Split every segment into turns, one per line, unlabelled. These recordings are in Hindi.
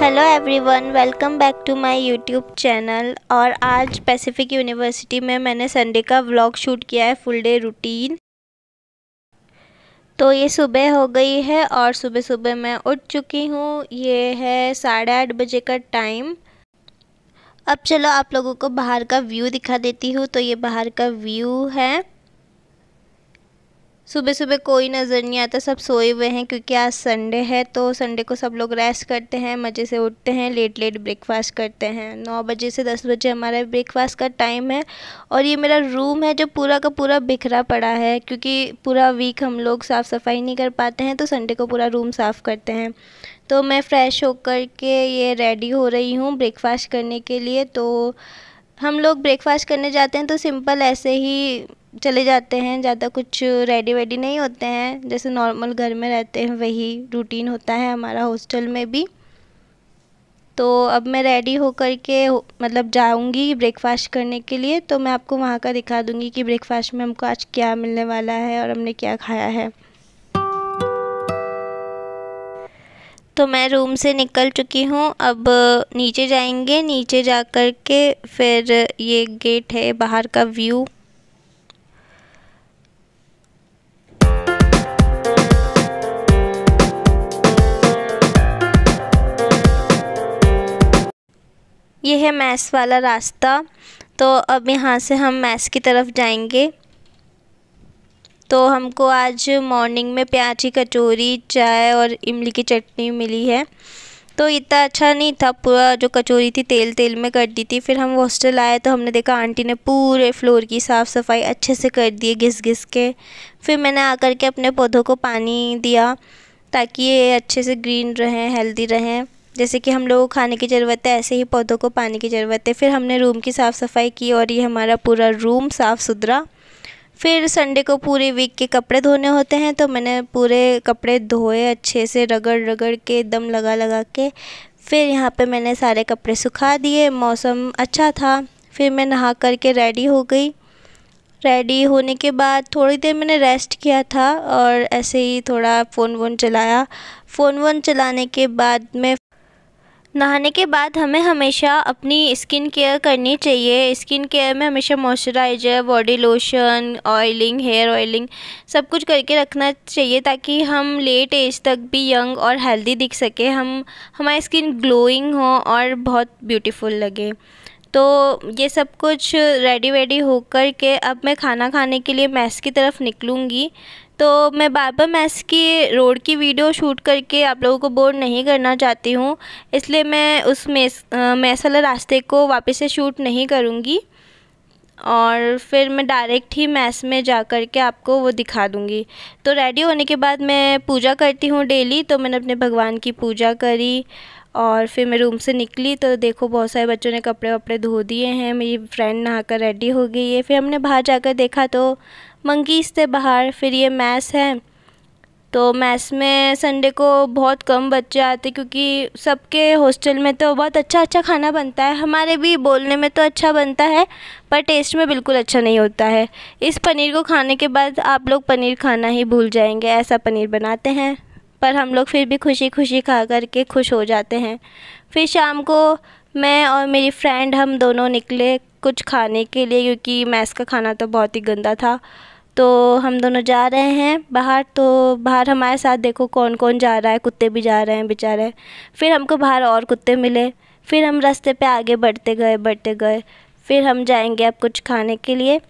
hello everyone welcome back to my YouTube channel और आज पैसिफिक यूनिवर्सिटी में मैंने संडे का व्लॉग शूट किया है फुल डे रूटीन तो ये सुबह हो गई है और सुबह सुबह मैं उठ चुकी हूँ ये है साढ़े आठ बजे का टाइम अब चलो आप लोगों को बाहर का व्यू दिखा देती हूँ तो ये बाहर का व्यू है सुबह सुबह कोई नज़र नहीं आता सब सोए हुए हैं क्योंकि आज संडे है तो संडे को सब लोग रेस्ट करते हैं मज़े से उठते हैं लेट लेट ब्रेकफास्ट करते हैं नौ बजे से दस बजे हमारा ब्रेकफास्ट का टाइम है और ये मेरा रूम है जो पूरा का पूरा बिखरा पड़ा है क्योंकि पूरा वीक हम लोग साफ़ सफाई नहीं कर पाते हैं तो संडे को पूरा रूम साफ़ करते हैं तो मैं फ़्रेश होकर के ये रेडी हो रही हूँ ब्रेकफास्ट करने के लिए तो हम लोग ब्रेकफास्ट करने जाते हैं तो सिंपल ऐसे ही चले जाते हैं ज़्यादा कुछ रेडी वेडी नहीं होते हैं जैसे नॉर्मल घर में रहते हैं वही रूटीन होता है हमारा हॉस्टल में भी तो अब मैं रेडी हो कर के मतलब जाऊंगी ब्रेकफास्ट करने के लिए तो मैं आपको वहाँ का दिखा दूंगी कि ब्रेकफास्ट में हमको आज क्या मिलने वाला है और हमने क्या खाया है तो मैं रूम से निकल चुकी हूँ अब नीचे जाएंगे नीचे जा कर के फिर ये गेट है बाहर का व्यू ये है मैस वाला रास्ता तो अब यहाँ से हम मैस की तरफ जाएंगे तो हमको आज मॉर्निंग में प्याज की कचौरी चाय और इमली की चटनी मिली है तो इतना अच्छा नहीं था पूरा जो कचौरी थी तेल तेल में कर दी थी फिर हम हॉस्टल आए तो हमने देखा आंटी ने पूरे फ्लोर की साफ़ सफाई अच्छे से कर दी घिस घिस के फिर मैंने आकर के अपने पौधों को पानी दिया ताकि ये अच्छे से ग्रीन रहें हेल्दी रहें जैसे कि हम लोगों को खाने की ज़रूरत है ऐसे ही पौधों को पानी की ज़रूरत है फिर हमने रूम की साफ़ सफाई की और ये हमारा पूरा रूम साफ़ सुथरा फिर संडे को पूरे वीक के कपड़े धोने होते हैं तो मैंने पूरे कपड़े धोए अच्छे से रगड़ रगड़ के दम लगा लगा के फिर यहाँ पे मैंने सारे कपड़े सुखा दिए मौसम अच्छा था फिर मैं नहा कर के रेडी हो गई रेडी होने के बाद थोड़ी देर मैंने रेस्ट किया था और ऐसे ही थोड़ा फ़ोन वोन चलाया फ़ोन वोन चलाने के बाद मैं नहाने के बाद हमें हमेशा अपनी स्किन केयर करनी चाहिए स्किन केयर में हमेशा moisturiser body lotion oiling hair oiling सब कुछ करके रखना चाहिए ताकि हम लेट एज तक भी यंग और हेल्दी दिख सके हम हमारी स्किन ग्लोइंग हो और बहुत ब्यूटीफुल लगे तो ये सब कुछ रेडी वेडी होकर के अब मैं खाना खाने के लिए मैस की तरफ निकलूँगी तो मैं बाबा मैस की रोड की वीडियो शूट करके आप लोगों को बोर नहीं करना चाहती हूँ इसलिए मैं उस मैस मैस वाले रास्ते को वापस से शूट नहीं करूँगी और फिर मैं डायरेक्ट ही मैस में जा कर के आपको वो दिखा दूँगी तो रेडी होने के बाद मैं पूजा करती हूँ डेली तो मैंने अपने भगवान की पूजा करी और फिर मैं रूम से निकली तो देखो बहुत सारे बच्चों ने कपड़े वपड़े धो दिए हैं मेरी फ्रेंड नहाकर रेडी हो गई है फिर हमने बाहर जाकर देखा तो मंकीज़ थे बाहर फिर ये मैथ है तो मैथ्स में संडे को बहुत कम बच्चे आते क्योंकि सबके हॉस्टल में तो बहुत अच्छा अच्छा खाना बनता है हमारे भी बोलने में तो अच्छा बनता है पर टेस्ट में बिल्कुल अच्छा नहीं होता है इस पनीर को खाने के बाद आप लोग पनीर खाना ही भूल जाएंगे ऐसा पनीर बनाते हैं पर हम लोग फिर भी खुशी खुशी खा कर के खुश हो जाते हैं फिर शाम को मैं और मेरी फ्रेंड हम दोनों निकले कुछ खाने के लिए क्योंकि मैथ्स का खाना तो बहुत ही गंदा था तो हम दोनों जा रहे हैं बाहर तो बाहर हमारे साथ देखो कौन कौन जा रहा है कुत्ते भी जा रहे हैं बेचारे फिर हमको बाहर और कुत्ते मिले फिर हम रास्ते पे आगे बढ़ते गए बढ़ते गए फिर हम जाएंगे अब कुछ खाने के लिए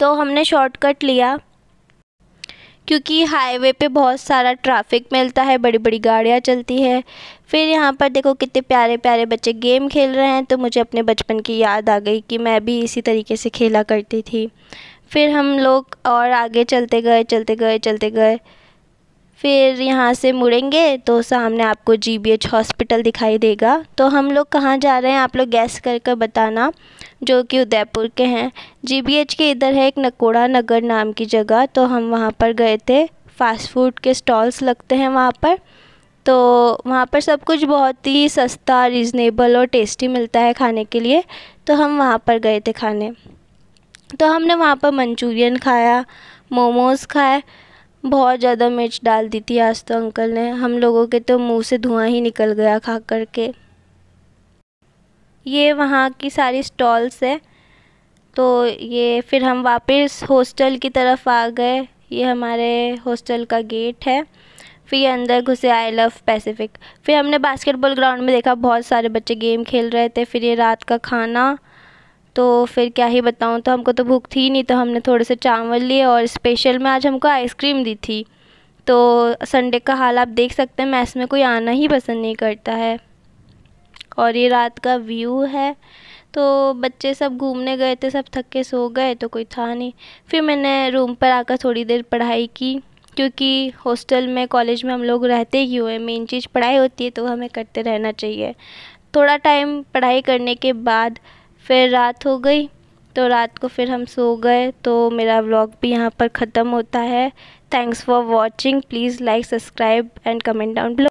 तो हमने शॉर्टकट लिया क्योंकि हाईवे पे बहुत सारा ट्रैफिक मिलता है बड़ी बड़ी गाड़ियाँ चलती है फिर यहाँ पर देखो कितने प्यारे प्यारे बच्चे गेम खेल रहे हैं तो मुझे अपने बचपन की याद आ गई कि मैं भी इसी तरीके से खेला करती थी फिर हम लोग और आगे चलते गए चलते गए चलते गए फिर यहाँ से मुड़ेंगे तो सामने आपको जीबीएच हॉस्पिटल दिखाई देगा तो हम लोग कहाँ जा रहे हैं आप लोग गैस कर कर बताना जो कि उदयपुर के हैं जीबीएच के इधर है एक नकोड़ा नगर नाम की जगह तो हम वहाँ पर गए थे फ़ास्ट फूड के स्टॉल्स लगते हैं वहाँ पर तो वहाँ पर सब कुछ बहुत ही सस्ता रिजनेबल और टेस्टी मिलता है खाने के लिए तो हम वहाँ पर गए थे खाने तो हमने वहाँ पर मंचूरियन खाया मोमोज़ खाए बहुत ज़्यादा मिर्च डाल दी थी आज तो अंकल ने हम लोगों के तो मुंह से धुआं ही निकल गया खा कर के ये वहाँ की सारी स्टॉल्स है तो ये फिर हम वापस हॉस्टल की तरफ आ गए ये हमारे हॉस्टल का गेट है फिर अंदर घुसे आई लव पैसिफिक फिर हमने बास्केटबॉल ग्राउंड में देखा बहुत सारे बच्चे गेम खेल रहे थे फिर ये रात का खाना तो फिर क्या ही बताऊँ तो हमको तो भूख थी नहीं तो हमने थोड़े से चावल लिए और स्पेशल में आज हमको आइसक्रीम दी थी तो संडे का हाल आप देख सकते हैं मैस में कोई आना ही पसंद नहीं करता है और ये रात का व्यू है तो बच्चे सब घूमने गए थे सब थक के सो गए तो कोई था नहीं फिर मैंने रूम पर आकर थोड़ी देर पढ़ाई की क्योंकि हॉस्टल में कॉलेज में हम लोग रहते ही हुए मेन चीज़ पढ़ाई होती है तो हमें करते रहना चाहिए थोड़ा टाइम पढ़ाई करने के बाद फिर रात हो गई तो रात को फिर हम सो गए तो मेरा व्लॉग भी यहाँ पर ख़त्म होता है thanks for watching please like subscribe and comment down below